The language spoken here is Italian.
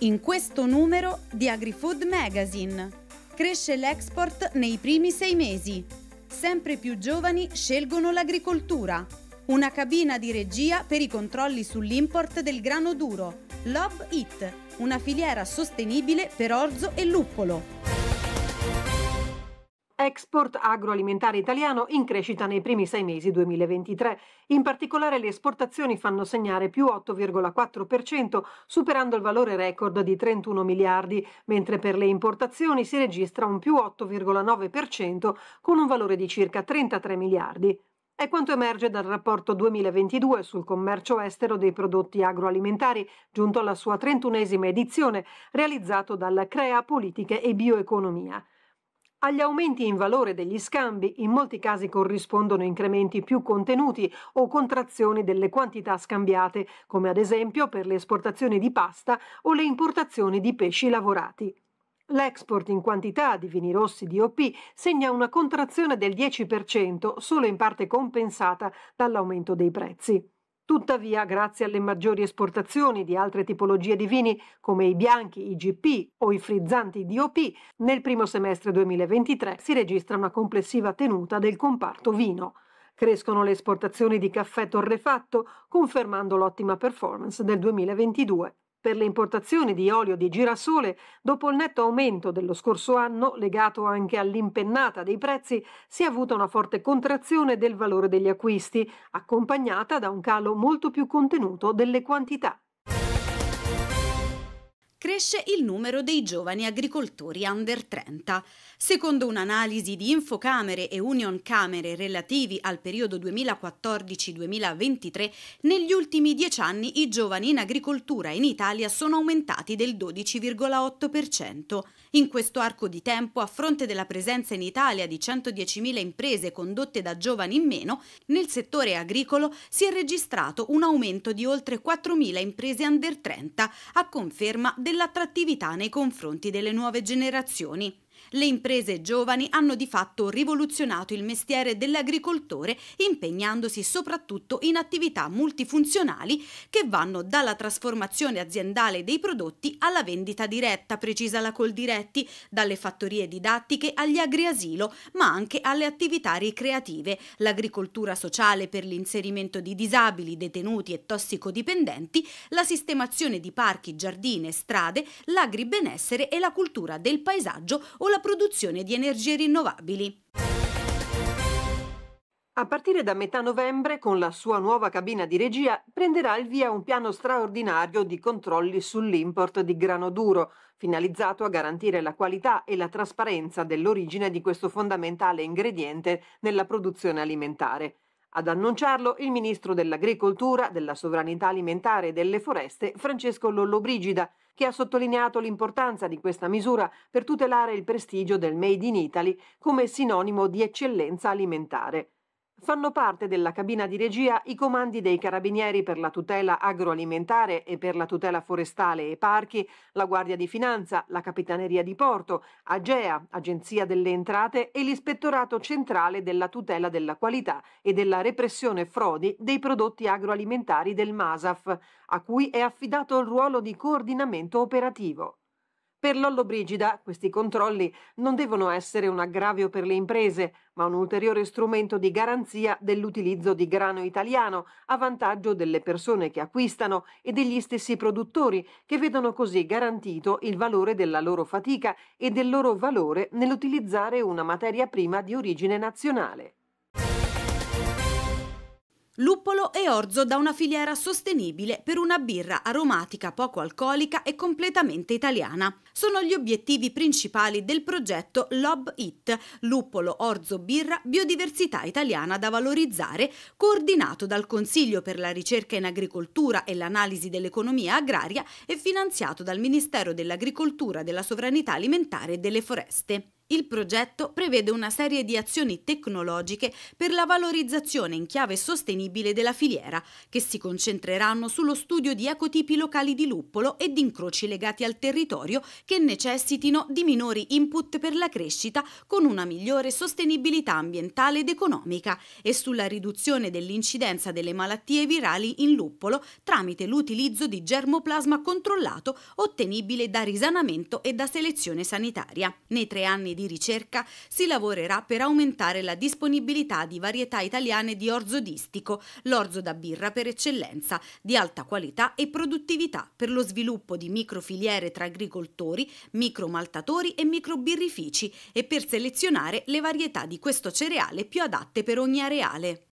in questo numero di AgriFood Magazine. Cresce l'export nei primi sei mesi. Sempre più giovani scelgono l'agricoltura. Una cabina di regia per i controlli sull'import del grano duro. Love It, una filiera sostenibile per orzo e luppolo. Export agroalimentare italiano in crescita nei primi sei mesi 2023. In particolare le esportazioni fanno segnare più 8,4%, superando il valore record di 31 miliardi, mentre per le importazioni si registra un più 8,9% con un valore di circa 33 miliardi. È quanto emerge dal rapporto 2022 sul commercio estero dei prodotti agroalimentari, giunto alla sua 31esima edizione, realizzato dal CREA Politiche e Bioeconomia. Agli aumenti in valore degli scambi in molti casi corrispondono incrementi più contenuti o contrazioni delle quantità scambiate, come ad esempio per le esportazioni di pasta o le importazioni di pesci lavorati. L'export in quantità di vini rossi DOP segna una contrazione del 10% solo in parte compensata dall'aumento dei prezzi. Tuttavia, grazie alle maggiori esportazioni di altre tipologie di vini come i bianchi IGP o i frizzanti DOP, nel primo semestre 2023 si registra una complessiva tenuta del comparto vino. Crescono le esportazioni di caffè torrefatto, confermando l'ottima performance del 2022 per le importazioni di olio di girasole, dopo il netto aumento dello scorso anno, legato anche all'impennata dei prezzi, si è avuta una forte contrazione del valore degli acquisti, accompagnata da un calo molto più contenuto delle quantità cresce il numero dei giovani agricoltori under 30. Secondo un'analisi di Infocamere e Union Camere relativi al periodo 2014-2023, negli ultimi dieci anni i giovani in agricoltura in Italia sono aumentati del 12,8%. In questo arco di tempo, a fronte della presenza in Italia di 110.000 imprese condotte da giovani in meno, nel settore agricolo si è registrato un aumento di oltre 4.000 imprese under 30, a conferma del dell'attrattività nei confronti delle nuove generazioni. Le imprese giovani hanno di fatto rivoluzionato il mestiere dell'agricoltore impegnandosi soprattutto in attività multifunzionali che vanno dalla trasformazione aziendale dei prodotti alla vendita diretta, precisa la Coldiretti, dalle fattorie didattiche agli agriasilo, ma anche alle attività ricreative, l'agricoltura sociale per l'inserimento di disabili, detenuti e tossicodipendenti, la sistemazione di parchi, giardini e strade, l'agribenessere e la cultura del paesaggio o la produzione di energie rinnovabili. A partire da metà novembre, con la sua nuova cabina di regia, prenderà il via un piano straordinario di controlli sull'import di grano duro, finalizzato a garantire la qualità e la trasparenza dell'origine di questo fondamentale ingrediente nella produzione alimentare. Ad annunciarlo il ministro dell'Agricoltura, della Sovranità Alimentare e delle Foreste, Francesco Lollobrigida, che ha sottolineato l'importanza di questa misura per tutelare il prestigio del Made in Italy come sinonimo di eccellenza alimentare fanno parte della cabina di regia i comandi dei carabinieri per la tutela agroalimentare e per la tutela forestale e parchi, la Guardia di Finanza, la Capitaneria di Porto, Agea, Agenzia delle Entrate e l'Ispettorato Centrale della tutela della qualità e della repressione frodi dei prodotti agroalimentari del MASAF, a cui è affidato il ruolo di coordinamento operativo. Per Lollobrigida questi controlli non devono essere un aggravio per le imprese, ma un ulteriore strumento di garanzia dell'utilizzo di grano italiano a vantaggio delle persone che acquistano e degli stessi produttori che vedono così garantito il valore della loro fatica e del loro valore nell'utilizzare una materia prima di origine nazionale. Luppolo e orzo da una filiera sostenibile per una birra aromatica poco alcolica e completamente italiana. Sono gli obiettivi principali del progetto Lob It, Luppolo Orzo Birra Biodiversità Italiana da valorizzare, coordinato dal Consiglio per la ricerca in agricoltura e l'analisi dell'economia agraria e finanziato dal Ministero dell'Agricoltura, della Sovranità Alimentare e delle Foreste. Il progetto prevede una serie di azioni tecnologiche per la valorizzazione in chiave sostenibile della filiera, che si concentreranno sullo studio di ecotipi locali di luppolo e di incroci legati al territorio che necessitino di minori input per la crescita con una migliore sostenibilità ambientale ed economica e sulla riduzione dell'incidenza delle malattie virali in luppolo tramite l'utilizzo di germoplasma controllato ottenibile da risanamento e da selezione sanitaria. Nei tre anni di di ricerca si lavorerà per aumentare la disponibilità di varietà italiane di orzo distico, l'orzo da birra per eccellenza, di alta qualità e produttività per lo sviluppo di microfiliere tra agricoltori, micromaltatori e microbirrifici e per selezionare le varietà di questo cereale più adatte per ogni areale.